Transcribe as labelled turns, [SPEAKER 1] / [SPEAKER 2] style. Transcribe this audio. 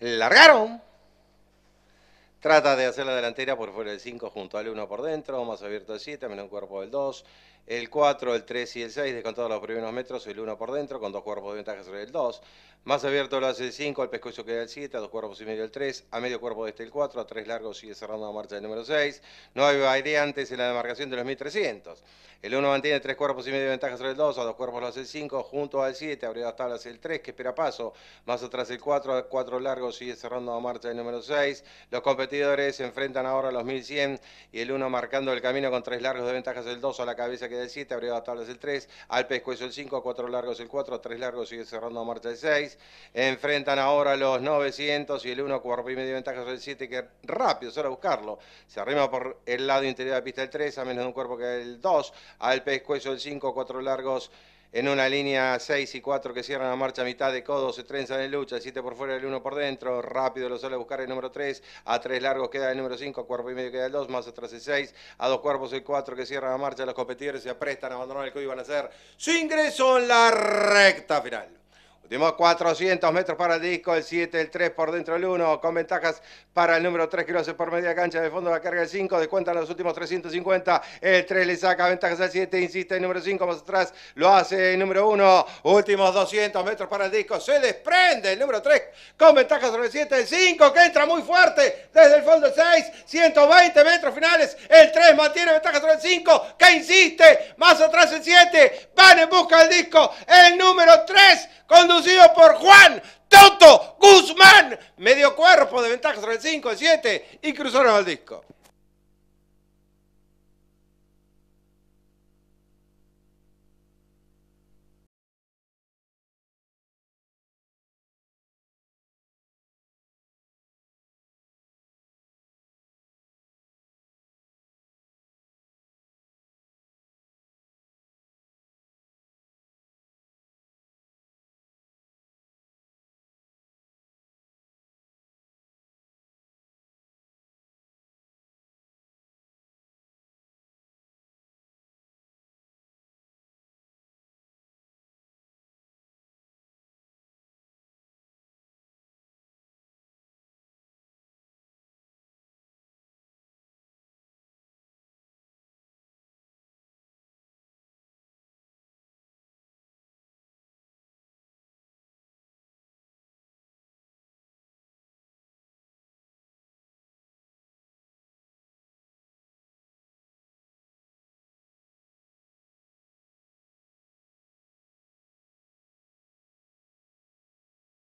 [SPEAKER 1] largaron. Trata de hacer la delantera por fuera del 5 junto al 1 por dentro, más abierto el 7, menos un cuerpo del 2, el 4, el 3 y el 6, descontados los primeros metros, el 1 por dentro, con dos cuerpos de ventaja sobre el 2, más abierto lo hace el 5, al pescuezo queda el 7, a dos cuerpos y medio el 3, a medio cuerpo de este el 4, a tres largos sigue cerrando la marcha del número 6, no hay antes en la demarcación de los 1300. El 1 mantiene tres cuerpos y medio de ventaja sobre el 2, a dos cuerpos lo hace el 5, junto al 7, abrió las tablas el 3, que espera paso, más atrás el 4, a cuatro largos sigue cerrando la marcha del número 6, los partidores se enfrentan ahora los 1100 y el 1 marcando el camino con tres largos de ventajas el 2, a la cabeza queda el 7, abrió las tablas el 3, al pescuezo el 5, 4 largos el 4, 3 largos sigue cerrando a marcha el 6. Enfrentan ahora los 900 y el 1 cuerpo y medio de ventajas el 7, que rápido, solo buscarlo. Se arrima por el lado interior de la pista el 3, a menos de un cuerpo que el 2, al pescuezo el 5, 4 largos en una línea 6 y 4 que cierran la marcha a mitad de codo, se trenzan en lucha, el 7 por fuera, el 1 por dentro, rápido lo sale a buscar el número 3, a 3 largos queda el número 5, a cuerpo y medio queda el 2, más atrás el 6, a dos cuerpos el 4 que cierran la marcha, los competidores se aprestan, a abandonar el codo y van a hacer su ingreso en la recta final. Dimos 400 metros para el disco, el 7, el 3 por dentro del 1, con ventajas para el número 3 que lo hace por media cancha, de fondo la carga del 5, descuentan los últimos 350, el 3 le saca ventajas al 7, insiste el número 5 más atrás, lo hace el número
[SPEAKER 2] 1, últimos 200 metros para el disco, se desprende el número 3, con ventajas sobre el 7, el 5 que entra muy fuerte desde el fondo 6, 120 metros finales, el 3 mantiene ventajas sobre el 5, que insiste, más atrás el 7, van en busca del disco, el número 3 conduce producido por Juan Toto Guzmán. Medio cuerpo de ventaja sobre el 5, 7 y cruzaron al disco.